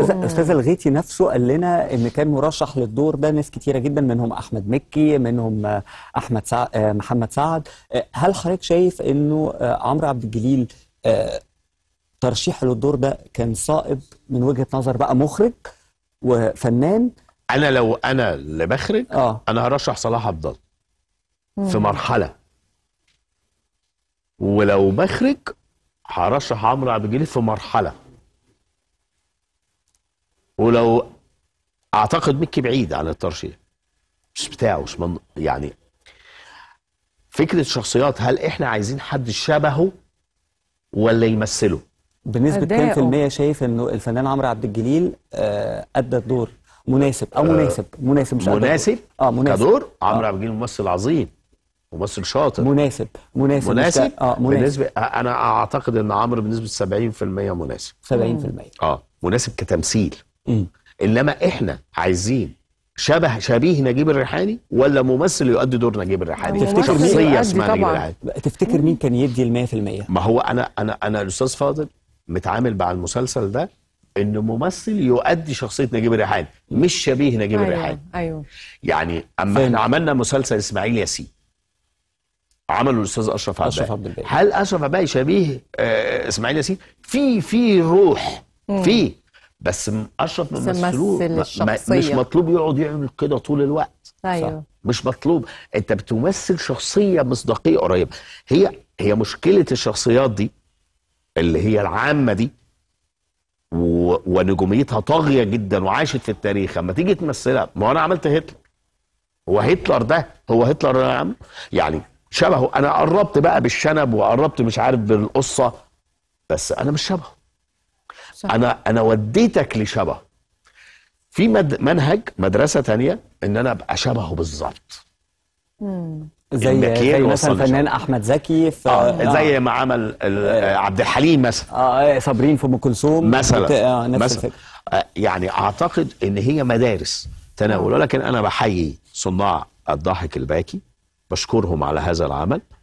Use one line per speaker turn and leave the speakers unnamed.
استاذ استاذ
الغيتي نفسه قال لنا ان كان مرشح للدور ده ناس كتيره جدا منهم احمد مكي منهم احمد سع... آه، محمد سعد آه، هل حضرتك شايف انه آه، عمرو عبد الجليل ترشيحه للدور ده كان صائب من وجهه نظر بقى مخرج وفنان
انا لو انا اللي بخرج آه. انا هرشح صلاح عبد الله في مرحله ولو بخرج هرشح عمرو عبد الجليل في مرحله ولو اعتقد مكي بعيد عن الترشيح مش بتاعه مش من يعني فكره شخصيات هل احنا عايزين حد شبهه ولا يمثله بنسبه 100% شايف انه الفنان عمرو عبد
الجليل آه، ادى الدور مناسب او مناسب آه، مناسب مش مناسب اه مناسب كدور
آه. عمرو عبد الجليل ممثل عظيم ممثل شاطر مناسب مناسب مناسب اه مناسب بالنسبه انا اعتقد ان عمرو بنسبه 70% مناسب 70% اه مناسب كتمثيل م. انما احنا عايزين شبه شبيه نجيب الريحاني ولا ممثل يؤدي دور نجيب الريحاني تفتكر شخصيه اسمها نجيب الريحاني تفتكر مين كان يدي ال 100% ما هو انا انا انا الاستاذ فاضل متعامل مع المسلسل ده ان ممثل يؤدي شخصيه نجيب الريحاني مش شبيه نجيب أيوة الريحاني ايوه يعني اما احنا عملنا مسلسل اسماعيل ياسين عمله الاستاذ اشرف عبد اشرف عبد هل اشرف عبد شبيه آه، اسماعيل ياسين في في روح في بس اشرف من مسرور مش مطلوب يقعد يعمل كده طول الوقت ايوه مش مطلوب انت بتمثل شخصيه مصداقيه قريبه هي هي مشكله الشخصيات دي اللي هي العامه دي و... ونجوميتها طاغيه جدا وعاشت في التاريخ اما تيجي تمثلها ما انا عملت هتلر هو هتلر ده هو هتلر يا عم يعني شبهه انا قربت بقى بالشنب وقربت مش عارف بالقصه بس انا مش شبهه صح. انا انا وديتك لشبه في مد منهج مدرسه تانية ان انا ابقى شبهه بالظبط
زي, زي مثلا الفنان احمد زكي في آه،, آه زي
ما عمل آه عبد الحليم مثلا آه،, اه صابرين في ام كلثوم مثلا آه نفس مثلا آه، يعني اعتقد ان هي مدارس تناول ولكن انا بحيي صناع الضاحك الباكي بشكرهم على هذا العمل